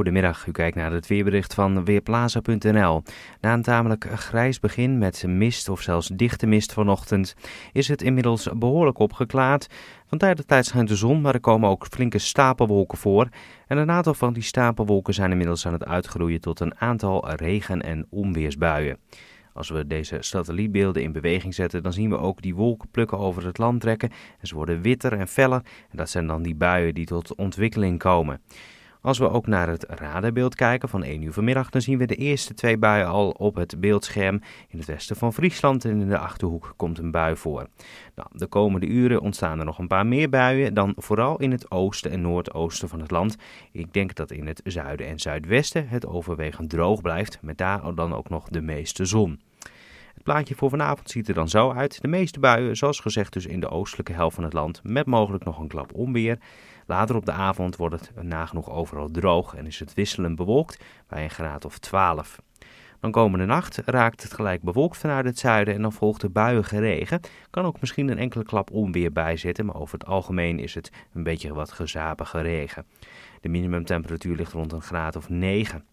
Goedemiddag, u kijkt naar het weerbericht van Weerplaza.nl. Na een tamelijk grijs begin met mist of zelfs dichte mist vanochtend is het inmiddels behoorlijk opgeklaard. Van tijd tot tijd schijnt de zon, maar er komen ook flinke stapelwolken voor. En een aantal van die stapelwolken zijn inmiddels aan het uitgroeien tot een aantal regen- en onweersbuien. Als we deze satellietbeelden in beweging zetten, dan zien we ook die wolkenplukken over het land trekken. En ze worden witter en feller. En dat zijn dan die buien die tot ontwikkeling komen. Als we ook naar het radarbeeld kijken van 1 uur vanmiddag, dan zien we de eerste twee buien al op het beeldscherm. In het westen van Friesland en in de achterhoek komt een bui voor. Nou, de komende uren ontstaan er nog een paar meer buien, dan vooral in het oosten en noordoosten van het land. Ik denk dat in het zuiden en zuidwesten het overwegend droog blijft, met daar dan ook nog de meeste zon. Het plaatje voor vanavond ziet er dan zo uit. De meeste buien, zoals gezegd, dus in de oostelijke helft van het land, met mogelijk nog een klap onweer. Later op de avond wordt het nagenoeg overal droog en is het wisselend bewolkt bij een graad of 12. Dan komende nacht raakt het gelijk bewolkt vanuit het zuiden en dan volgt de buiige regen. Kan ook misschien een enkele klap onweer bijzetten, maar over het algemeen is het een beetje wat gezapige regen. De minimumtemperatuur ligt rond een graad of 9.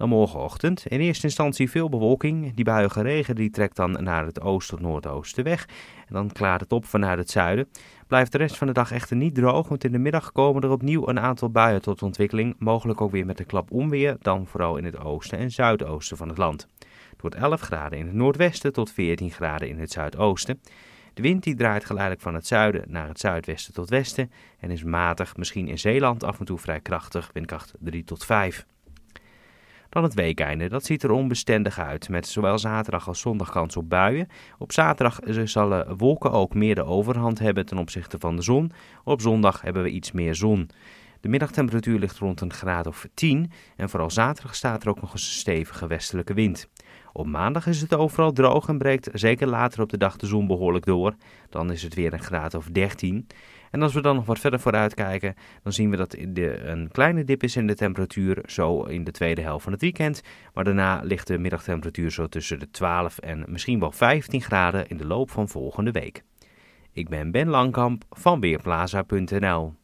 Dan morgenochtend in eerste instantie veel bewolking. Die buiige regen die trekt dan naar het oosten tot noordoosten weg. En dan klaart het op vanuit het zuiden. Blijft de rest van de dag echter niet droog, want in de middag komen er opnieuw een aantal buien tot ontwikkeling. Mogelijk ook weer met een klap onweer, dan vooral in het oosten en zuidoosten van het land. Het wordt 11 graden in het noordwesten tot 14 graden in het zuidoosten. De wind die draait geleidelijk van het zuiden naar het zuidwesten tot westen en is matig, misschien in Zeeland af en toe vrij krachtig, windkracht 3 tot 5. Dan het weekeinde. Dat ziet er onbestendig uit, met zowel zaterdag als zondag kans op buien. Op zaterdag zullen wolken ook meer de overhand hebben ten opzichte van de zon. Op zondag hebben we iets meer zon. De middagtemperatuur ligt rond een graad of 10 en vooral zaterdag staat er ook nog eens een stevige westelijke wind. Op maandag is het overal droog en breekt zeker later op de dag de zon behoorlijk door. Dan is het weer een graad of 13. En als we dan nog wat verder vooruit kijken, dan zien we dat er een kleine dip is in de temperatuur, zo in de tweede helft van het weekend. Maar daarna ligt de middagtemperatuur zo tussen de 12 en misschien wel 15 graden in de loop van volgende week. Ik ben Ben Langkamp van Weerplaza.nl